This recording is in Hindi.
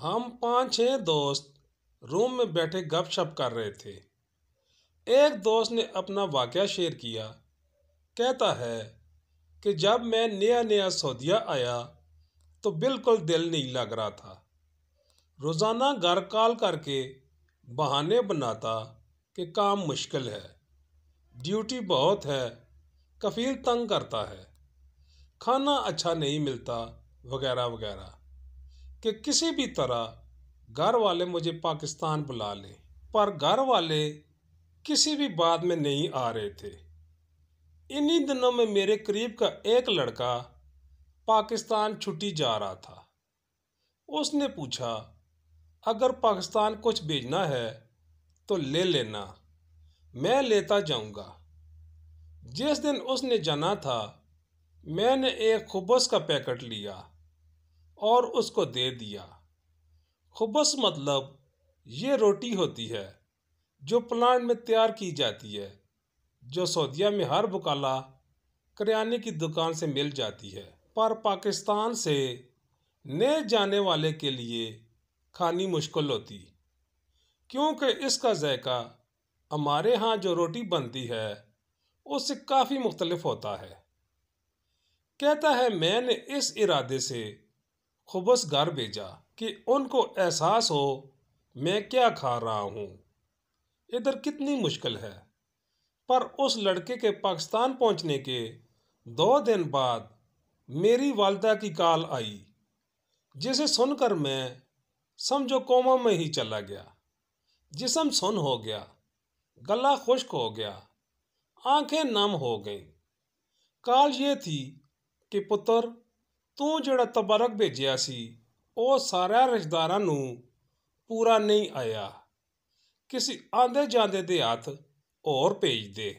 हम पाँच छः दोस्त रूम में बैठे गपशप कर रहे थे एक दोस्त ने अपना वाक़ शेयर किया कहता है कि जब मैं नया नया सऊदिया आया तो बिल्कुल दिल नहीं लग रहा था रोज़ाना घर कॉल करके बहाने बनाता कि काम मुश्किल है ड्यूटी बहुत है कफील तंग करता है खाना अच्छा नहीं मिलता वगैरह वगैरह कि किसी भी तरह घर वाले मुझे पाकिस्तान बुला लें पर घर वाले किसी भी बात में नहीं आ रहे थे इन्हीं दिनों में मेरे करीब का एक लड़का पाकिस्तान छुट्टी जा रहा था उसने पूछा अगर पाकिस्तान कुछ भेजना है तो ले लेना मैं लेता जाऊंगा जिस दिन उसने जाना था मैंने एक खुबस का पैकेट लिया और उसको दे दिया खुबस मतलब ये रोटी होती है जो प्लांट में तैयार की जाती है जो सऊदिया में हर बकाला करियाने की दुकान से मिल जाती है पर पाकिस्तान से नए जाने वाले के लिए खानी मुश्किल होती क्योंकि इसका जायका हमारे यहाँ जो रोटी बनती है उससे काफ़ी मुख्तलफ होता है कहता है मैंने इस इरादे से खुबस घर भेजा कि उनको एहसास हो मैं क्या खा रहा हूँ इधर कितनी मुश्किल है पर उस लड़के के पाकिस्तान पहुँचने के दो दिन बाद मेरी वालदा की कॉल आई जिसे सुनकर मैं समझो कोमा में ही चला गया जिसम सुन हो गया गला खुश्क हो गया आंखें नम हो गईं कॉल ये थी कि पुत्र ਤੂੰ ਜਿਹੜਾ ਤਬਰਕ ਭੇਜਿਆ ਸੀ ਉਹ ਸਾਰੇ ਰਿਸ਼ਤੇਦਾਰਾਂ ਨੂੰ ਪੂਰਾ ਨਹੀਂ ਆਇਆ ਕਿਸੇ ਆਂਦੇ ਜਾਂਦੇ ਦੇ ਹੱਥ ਹੋਰ ਭੇਜ ਦੇ